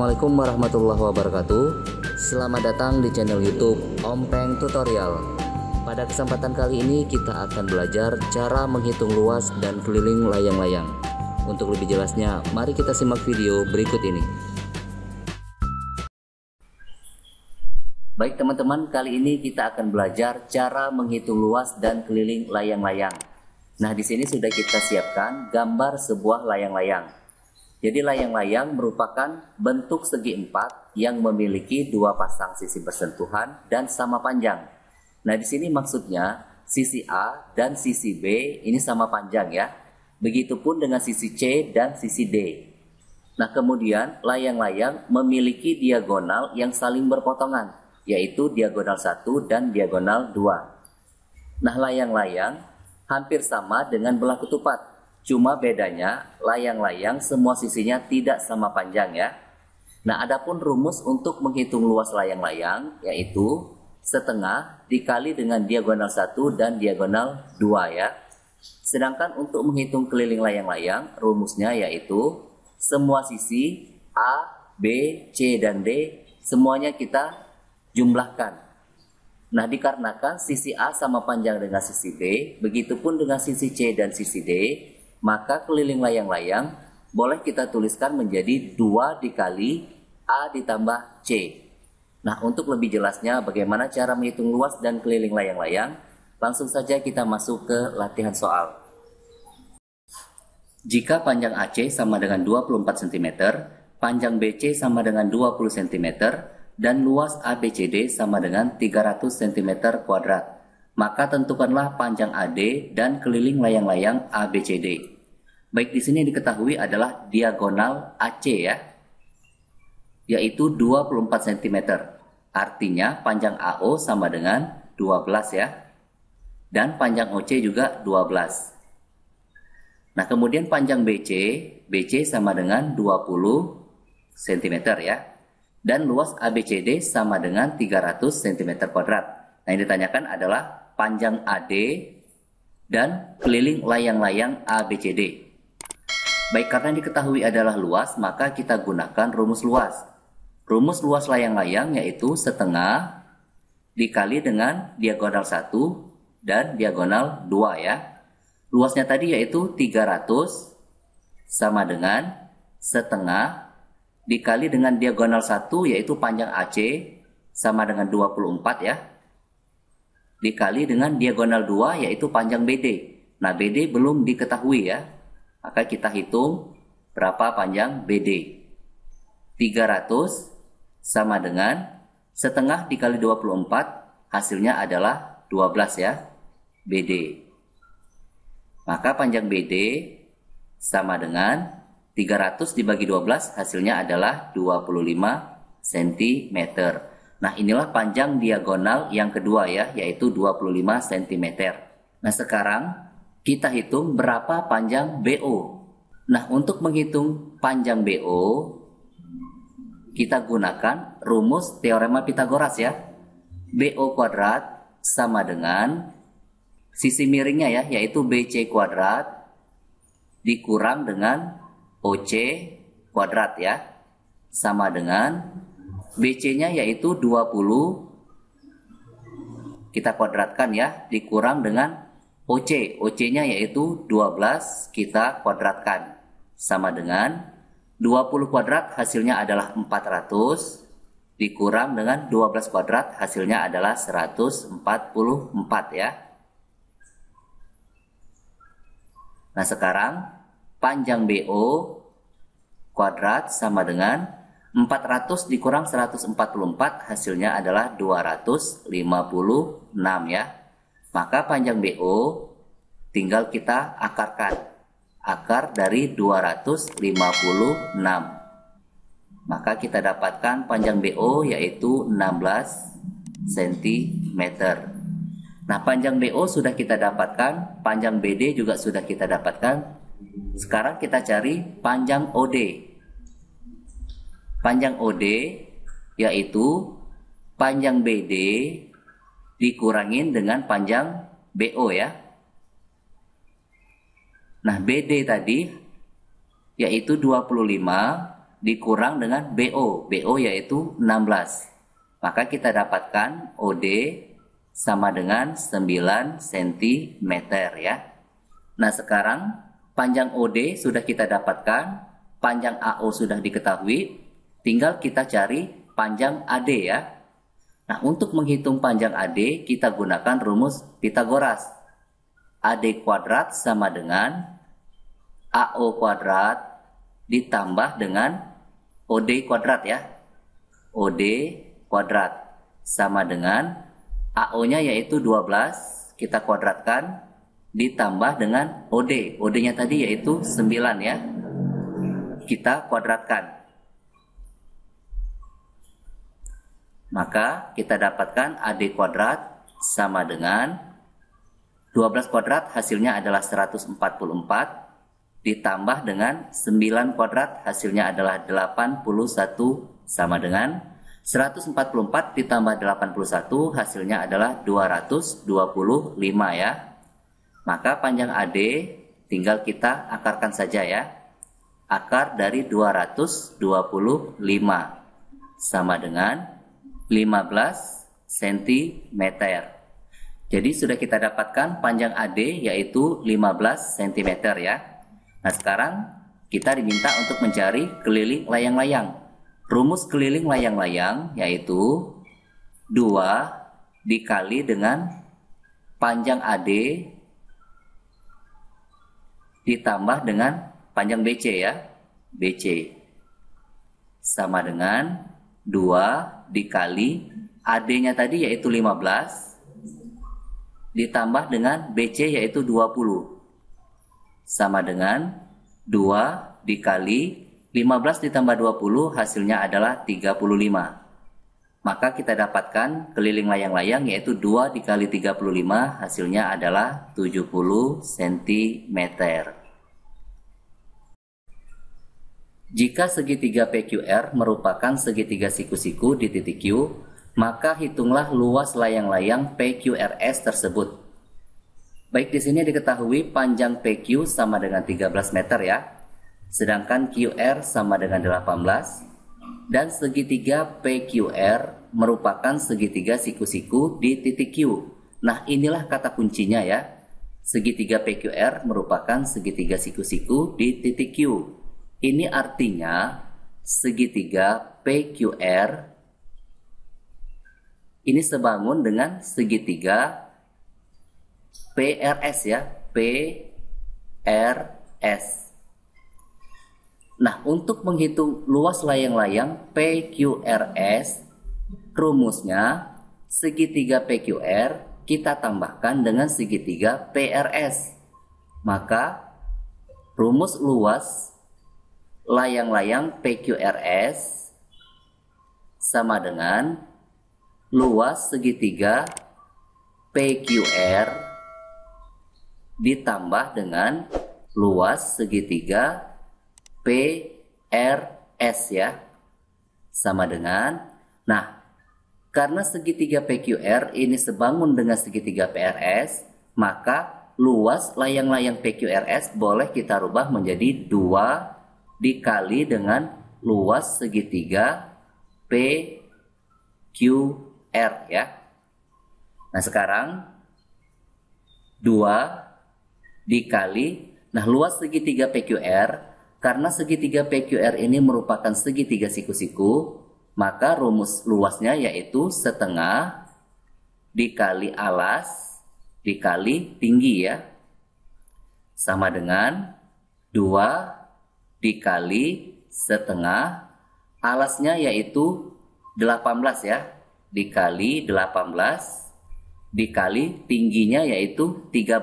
Assalamualaikum warahmatullahi wabarakatuh Selamat datang di channel youtube Om Peng Tutorial Pada kesempatan kali ini kita akan belajar cara menghitung luas dan keliling layang-layang Untuk lebih jelasnya mari kita simak video berikut ini Baik teman-teman kali ini kita akan belajar cara menghitung luas dan keliling layang-layang Nah di sini sudah kita siapkan gambar sebuah layang-layang jadi layang-layang merupakan bentuk segi empat yang memiliki dua pasang sisi bersentuhan dan sama panjang. Nah di sini maksudnya sisi A dan sisi B ini sama panjang ya. Begitupun dengan sisi C dan sisi D. Nah kemudian layang-layang memiliki diagonal yang saling berpotongan, yaitu diagonal 1 dan diagonal 2. Nah layang-layang hampir sama dengan belah ketupat, Cuma bedanya layang-layang semua sisinya tidak sama panjang ya. Nah, adapun rumus untuk menghitung luas layang-layang yaitu setengah dikali dengan diagonal 1 dan diagonal 2 ya. Sedangkan untuk menghitung keliling layang-layang, rumusnya yaitu semua sisi A, B, C, dan D semuanya kita jumlahkan. Nah, dikarenakan sisi A sama panjang dengan sisi B, begitupun dengan sisi C dan sisi D, maka keliling layang-layang boleh kita tuliskan menjadi 2 dikali A ditambah C. Nah, untuk lebih jelasnya bagaimana cara menghitung luas dan keliling layang-layang, langsung saja kita masuk ke latihan soal. Jika panjang AC sama dengan 24 cm, panjang BC sama dengan 20 cm, dan luas ABCD sama dengan 300 cm kuadrat maka tentukanlah panjang AD dan keliling layang-layang ABCD. Baik di sini diketahui adalah diagonal AC ya, yaitu 24 cm. Artinya panjang AO sama dengan 12 ya. Dan panjang OC juga 12. Nah, kemudian panjang BC, BC sama dengan 20 cm ya. Dan luas ABCD sama dengan 300 cm kuadrat. Nah, yang ditanyakan adalah panjang AD, dan keliling layang-layang ABCD. Baik karena diketahui adalah luas, maka kita gunakan rumus luas. Rumus luas layang-layang yaitu setengah dikali dengan diagonal 1 dan diagonal 2 ya. Luasnya tadi yaitu 300 sama dengan setengah dikali dengan diagonal 1 yaitu panjang AC sama dengan 24 ya dikali dengan diagonal 2 yaitu panjang BD. Nah, BD belum diketahui ya. Maka kita hitung berapa panjang BD. 300 sama dengan setengah dikali 24 hasilnya adalah 12 ya. BD. Maka panjang BD sama dengan 300 dibagi 12 hasilnya adalah 25 cm. Nah, inilah panjang diagonal yang kedua ya, yaitu 25 cm. Nah, sekarang kita hitung berapa panjang BO. Nah, untuk menghitung panjang BO, kita gunakan rumus teorema Pitagoras ya. BO kuadrat sama dengan sisi miringnya ya, yaitu BC kuadrat dikurang dengan OC kuadrat ya, sama dengan BC-nya yaitu 20 kita kuadratkan ya, dikurang dengan OC. OC-nya yaitu 12 kita kuadratkan. Sama dengan 20 kuadrat hasilnya adalah 400 dikurang dengan 12 kuadrat hasilnya adalah 144 ya. Nah, sekarang panjang BO kuadrat sama dengan 400 dikurang 144 hasilnya adalah 256 ya. Maka panjang BO tinggal kita akarkan. Akar dari 256. Maka kita dapatkan panjang BO yaitu 16 cm. Nah, panjang BO sudah kita dapatkan, panjang BD juga sudah kita dapatkan. Sekarang kita cari panjang OD. Panjang OD yaitu panjang BD dikurangin dengan panjang BO ya. Nah, BD tadi yaitu 25 dikurang dengan BO. BO yaitu 16. Maka kita dapatkan OD sama dengan 9 cm ya. Nah, sekarang panjang OD sudah kita dapatkan, panjang AO sudah diketahui, Tinggal kita cari panjang AD ya. Nah, untuk menghitung panjang AD, kita gunakan rumus Pitagoras. AD kuadrat sama dengan AO kuadrat ditambah dengan OD kuadrat ya. OD kuadrat sama dengan AO-nya yaitu 12 kita kuadratkan ditambah dengan OD. OD-nya tadi yaitu 9 ya. Kita kuadratkan. Maka kita dapatkan AD kuadrat sama dengan 12 kuadrat hasilnya adalah 144 ditambah dengan 9 kuadrat hasilnya adalah 81 sama dengan 144 ditambah 81 hasilnya adalah 225 ya. Maka panjang AD tinggal kita akarkan saja ya. Akar dari 225 sama dengan 15 cm. Jadi sudah kita dapatkan panjang AD yaitu 15 cm ya. Nah sekarang kita diminta untuk mencari keliling layang-layang. Rumus keliling layang-layang yaitu 2 dikali dengan panjang AD ditambah dengan panjang BC ya. BC sama dengan 2 dikali AD-nya tadi yaitu 15 ditambah dengan BC yaitu 20 sama dengan 2 dikali 15 ditambah 20 hasilnya adalah 35 maka kita dapatkan keliling layang-layang yaitu 2 dikali 35 hasilnya adalah 70 cm. Jika segitiga PQR merupakan segitiga siku-siku di titik Q, maka hitunglah luas layang-layang PQRS tersebut. Baik di sini diketahui panjang PQ sama dengan 13 meter ya, sedangkan QR sama dengan 18, dan segitiga PQR merupakan segitiga siku-siku di titik Q. Nah inilah kata kuncinya ya, segitiga PQR merupakan segitiga siku-siku di titik Q. Ini artinya segitiga PQR ini sebangun dengan segitiga PRS ya, PRS. Nah, untuk menghitung luas layang-layang PQRS, rumusnya segitiga PQR kita tambahkan dengan segitiga PRS. Maka rumus luas layang-layang PQRS sama dengan luas segitiga PQR ditambah dengan luas segitiga PRS ya sama dengan nah karena segitiga PQR ini sebangun dengan segitiga PRS maka luas layang-layang PQRS boleh kita rubah menjadi dua dikali dengan luas segitiga PQR ya. Nah sekarang 2 dikali, nah luas segitiga PQR, karena segitiga PQR ini merupakan segitiga siku-siku, maka rumus luasnya yaitu setengah dikali alas dikali tinggi ya. Sama dengan 2 dikali setengah alasnya yaitu 18 ya dikali 18 dikali tingginya yaitu 13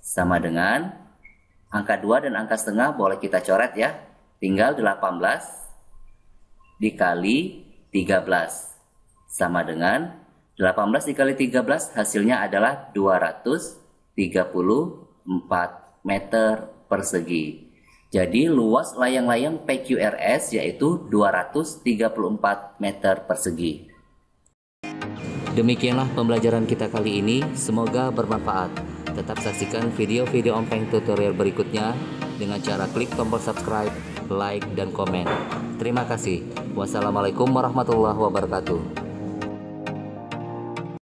sama dengan angka 2 dan angka setengah boleh kita coret ya tinggal 18 dikali 13 sama dengan 18 dikali 13 hasilnya adalah 234 meter persegi. Jadi luas layang-layang PQRS yaitu 234 meter persegi. Demikianlah pembelajaran kita kali ini, semoga bermanfaat. Tetap saksikan video-video ompeng tutorial berikutnya dengan cara klik tombol subscribe, like, dan komen. Terima kasih. Wassalamualaikum warahmatullahi wabarakatuh.